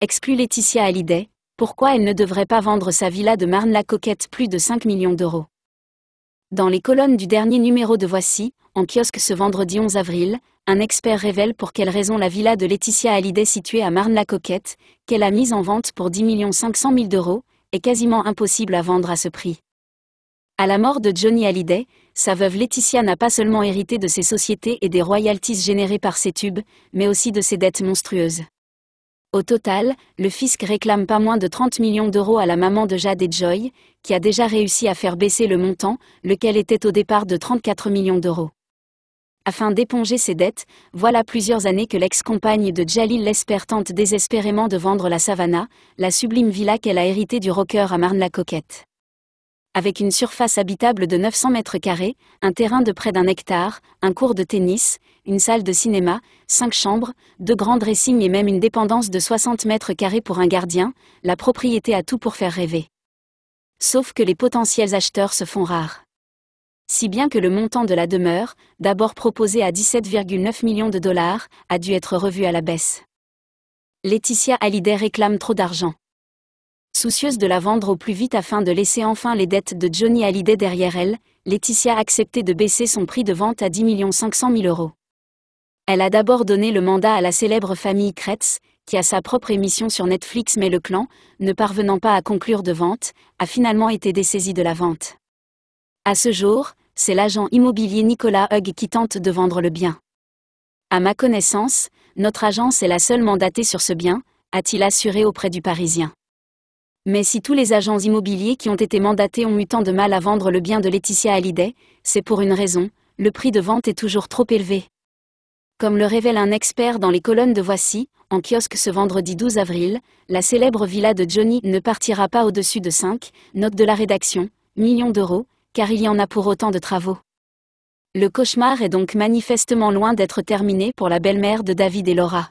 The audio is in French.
exclut Laetitia Hallyday, pourquoi elle ne devrait pas vendre sa villa de Marne-la-Coquette plus de 5 millions d'euros. Dans les colonnes du dernier numéro de Voici, en kiosque ce vendredi 11 avril, un expert révèle pour quelle raison la villa de Laetitia Hallyday située à Marne-la-Coquette, qu'elle a mise en vente pour 10 500 000 d'euros, est quasiment impossible à vendre à ce prix. À la mort de Johnny Hallyday, sa veuve Laetitia n'a pas seulement hérité de ses sociétés et des royalties générées par ses tubes, mais aussi de ses dettes monstrueuses. Au total, le fisc réclame pas moins de 30 millions d'euros à la maman de Jade et Joy, qui a déjà réussi à faire baisser le montant, lequel était au départ de 34 millions d'euros. Afin d'éponger ses dettes, voilà plusieurs années que l'ex-compagne de Jalil l'espère tente désespérément de vendre la Savannah, la sublime villa qu'elle a héritée du rocker à Marne-la-Coquette avec une surface habitable de 900 mètres carrés, un terrain de près d'un hectare, un cours de tennis, une salle de cinéma, cinq chambres, deux grands dressings et même une dépendance de 60 mètres carrés pour un gardien, la propriété a tout pour faire rêver. Sauf que les potentiels acheteurs se font rares. Si bien que le montant de la demeure, d'abord proposé à 17,9 millions de dollars, a dû être revu à la baisse. Laetitia Hallyday réclame trop d'argent. Soucieuse de la vendre au plus vite afin de laisser enfin les dettes de Johnny Hallyday derrière elle, Laetitia a accepté de baisser son prix de vente à 10 500 000 euros. Elle a d'abord donné le mandat à la célèbre famille Kretz, qui a sa propre émission sur Netflix mais le clan, ne parvenant pas à conclure de vente, a finalement été dessaisi de la vente. À ce jour, c'est l'agent immobilier Nicolas Hug qui tente de vendre le bien. À ma connaissance, notre agence est la seule mandatée sur ce bien, a-t-il assuré auprès du Parisien. Mais si tous les agents immobiliers qui ont été mandatés ont eu tant de mal à vendre le bien de Laetitia Hallyday, c'est pour une raison, le prix de vente est toujours trop élevé. Comme le révèle un expert dans les colonnes de Voici, en kiosque ce vendredi 12 avril, la célèbre villa de Johnny ne partira pas au-dessus de 5, note de la rédaction, millions d'euros, car il y en a pour autant de travaux. Le cauchemar est donc manifestement loin d'être terminé pour la belle-mère de David et Laura.